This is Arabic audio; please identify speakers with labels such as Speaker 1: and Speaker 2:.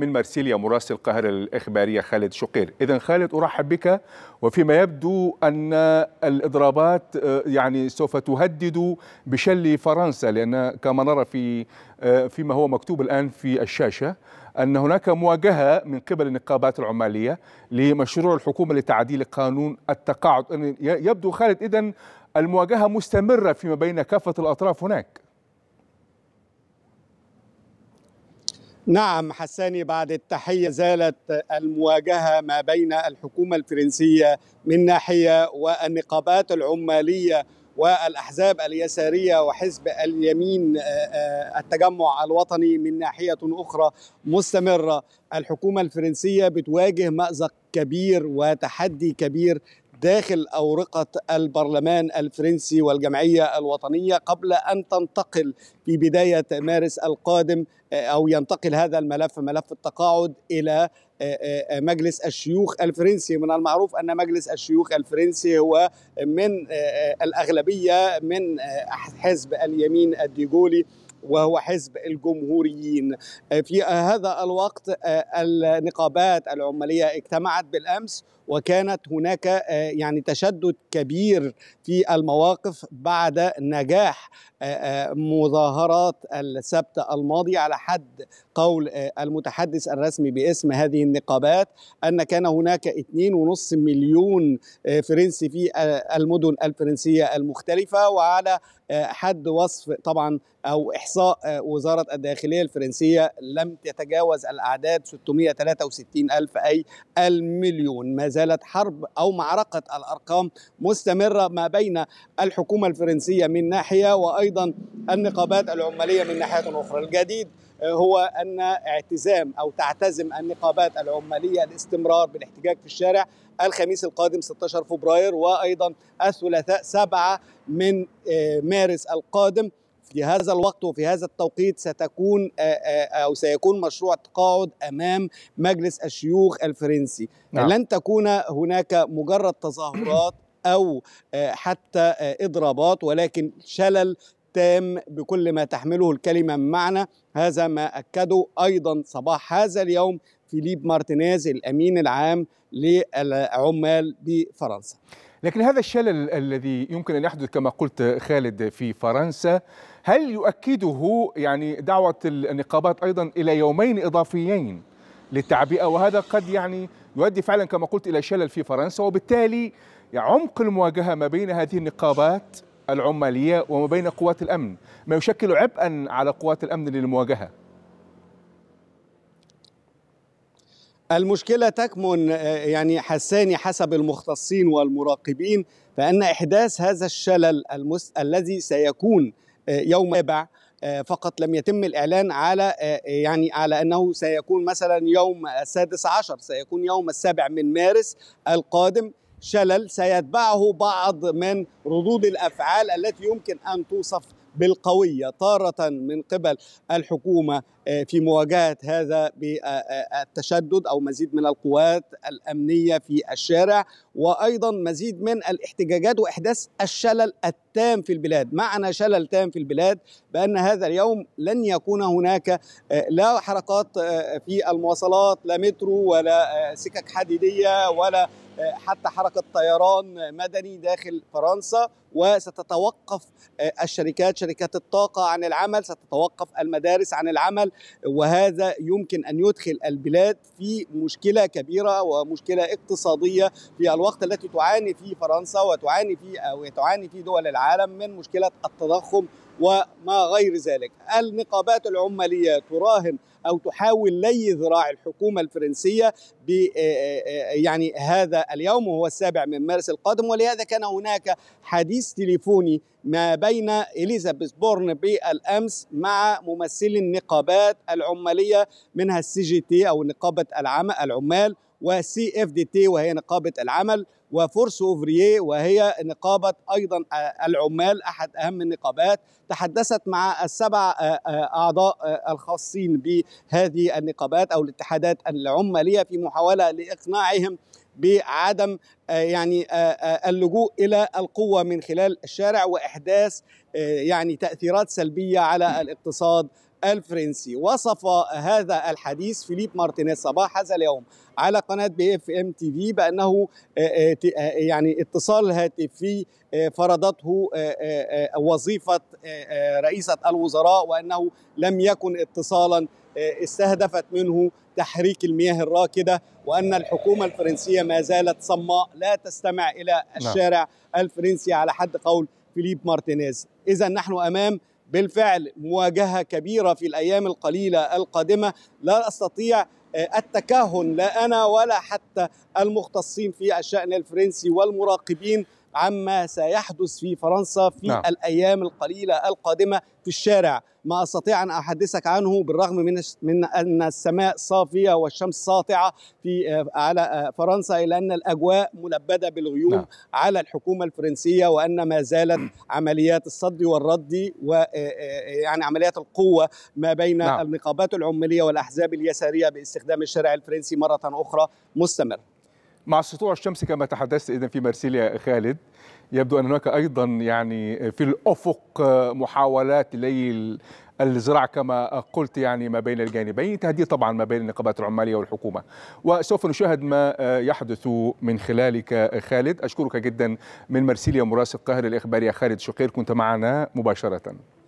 Speaker 1: من مرسيليا مراسل القاهرة الإخبارية خالد شقير إذا خالد أرحب بك وفيما يبدو أن الإضرابات آه، يعني سوف تهدد بشل فرنسا لأن كما نرى في آه، فيما هو مكتوب الآن في الشاشة أن هناك مواجهة من قبل النقابات العمالية لمشروع الحكومة لتعديل قانون التقاعد يبدو خالد إذا المواجهة مستمرة فيما بين كافة الأطراف هناك نعم حساني
Speaker 2: بعد التحية زالت المواجهة ما بين الحكومة الفرنسية من ناحية والنقابات العمالية والأحزاب اليسارية وحزب اليمين آه، آه، التجمع الوطني من ناحية أخرى مستمرة الحكومة الفرنسية بتواجه مأزق كبير وتحدي كبير داخل أورقة البرلمان الفرنسي والجمعية الوطنية قبل أن تنتقل في بداية مارس القادم آه، أو ينتقل هذا الملف ملف التقاعد إلى آه، آه، مجلس الشيوخ الفرنسي من المعروف أن مجلس الشيوخ الفرنسي هو من الأغلبية من حزب اليمين الديجولي وهو حزب الجمهوريين في هذا الوقت آه، النقابات العماليه اجتمعت بالامس وكانت هناك آه، يعني تشدد كبير في المواقف بعد نجاح آه، آه، مظاهرات السبت الماضي على حد قول آه، المتحدث الرسمي باسم هذه النقابات أن كان هناك 2.5 مليون فرنسي في المدن الفرنسية المختلفة وعلى حد وصف طبعا أو إحصاء وزارة الداخلية الفرنسية لم تتجاوز الأعداد 663 ألف أي المليون ما زالت حرب أو معركة الأرقام مستمرة ما بين الحكومة الفرنسية من ناحية وأيضا ايضا النقابات العماليه من ناحيه اخرى الجديد آه، هو ان اعتزام او تعتزم النقابات العماليه الاستمرار بالاحتجاج في الشارع الخميس القادم 16 فبراير وايضا الثلاثاء 7 من آه، مارس القادم في هذا الوقت وفي هذا التوقيت ستكون آه، او سيكون مشروع تقاعد امام مجلس الشيوخ الفرنسي نعم. لن تكون هناك مجرد تظاهرات او حتى اضرابات ولكن شلل التام بكل ما تحمله الكلمة من معنى هذا ما أكده أيضا صباح هذا اليوم فيليب مارتينيز الأمين العام للعمال بفرنسا
Speaker 1: لكن هذا الشلل الذي يمكن ان يحدث كما قلت خالد في فرنسا هل يؤكده يعني دعوه النقابات ايضا الى يومين اضافيين للتعبئه وهذا قد يعني يؤدي فعلا كما قلت الى شلل في فرنسا وبالتالي عمق المواجهه ما بين هذه النقابات العمالية وما بين قوات الأمن ما يشكل عبئا على قوات الأمن للمواجهة
Speaker 2: المشكلة تكمن آه، يعني حساني حسب المختصين والمراقبين فأن إحداث هذا الشلل المس... الذي سيكون آه، يوم السابع آه، فقط لم يتم الإعلان على يعني على أنه سيكون مثلا يوم السادس عشر سيكون يوم السابع من مارس القادم شلل سيتبعه بعض من ردود الافعال التي يمكن ان توصف بالقويه تاره من قبل الحكومه آه، في مواجهه هذا بالتشدد او مزيد من القوات الامنيه في الشارع وايضا مزيد من الاحتجاجات واحداث الشلل التام في البلاد، معنى شلل تام في البلاد بان هذا اليوم لن يكون هناك آه، لا حركات آه، في المواصلات لا مترو ولا سكك حديديه ولا آه، حتى حركة طيران مدني داخل فرنسا وستتوقف آه، الشركات شركات الطاقة عن العمل ستتوقف المدارس عن العمل وهذا يمكن أن يدخل البلاد في مشكلة كبيرة ومشكلة اقتصادية في الوقت التي تعاني فيه فرنسا وتعاني فيه آه، وتعاني فيه دول العالم من مشكلة التضخم وما غير ذلك النقابات العمالية تراهن أو تحاول لي ذراع الحكومة الفرنسية ب آه، آه، آه، يعني هذا اليوم وهو السابع من مارس القادم ولهذا كان هناك حديث تليفوني ما بين إليزابيث بورن بالأمس مع ممثلي النقابات العمالية منها السي جي تي أو نقابة العمل العمال وسي اف دي تي وهي نقابه العمل وفورس اوفريه وهي نقابه ايضا العمال احد اهم النقابات تحدثت مع السبع آه، آه، اعضاء آه، الخاصين بهذه النقابات او الاتحادات العماليه في محاوله لاقناعهم بعدم يعني اللجوء الى القوه من خلال الشارع واحداث يعني تاثيرات سلبيه على الاقتصاد الفرنسي وصف هذا الحديث فيليب مارتينيز صباح هذا اليوم على قناة بي اف ام تي في بأنه آه، آه، آه، يعني اتصال هاتفي فرضته وظيفة رئيسة الوزراء وأنه لم يكن اتصالا استهدفت منه تحريك المياه الراكده وان الحكومه الفرنسيه ما زالت صماء لا تستمع الى نعم. الشارع الفرنسي على حد قول فيليب مارتينيز اذا نحن امام بالفعل مواجهه كبيره في الايام القليله القادمه لا استطيع آه، التكهن لا انا ولا حتى المختصين في الشان الفرنسي والمراقبين عما سيحدث في فرنسا في نعم. الايام القليله القادمه في الشارع ما استطيع ان احدثك عنه بالرغم من من ان السماء صافيه والشمس ساطعه في آه، على آه، فرنسا الا ان الاجواء ملبده بالغيوم نعم. على الحكومه الفرنسيه وان ما زالت عمليات الصد والرد ويعني آه، عمليات القوه ما بين نعم. النقابات العماليه والاحزاب اليساريه باستخدام الشارع الفرنسي مره اخرى مستمر
Speaker 1: مع سطوع الشمس كما تحدثت اذا في مارسيليا خالد يبدو ان هناك ايضا يعني في الافق محاولات ليل الزراع كما قلت يعني ما بين الجانبين تهديد طبعا ما بين النقابات العمالية والحكومة وسوف نشاهد ما آه، يحدث من خلالك آه، خالد أشكرك جدا من مرسيليا مراسل القاهرة الإخبارية خالد شقير كنت معنا مباشرة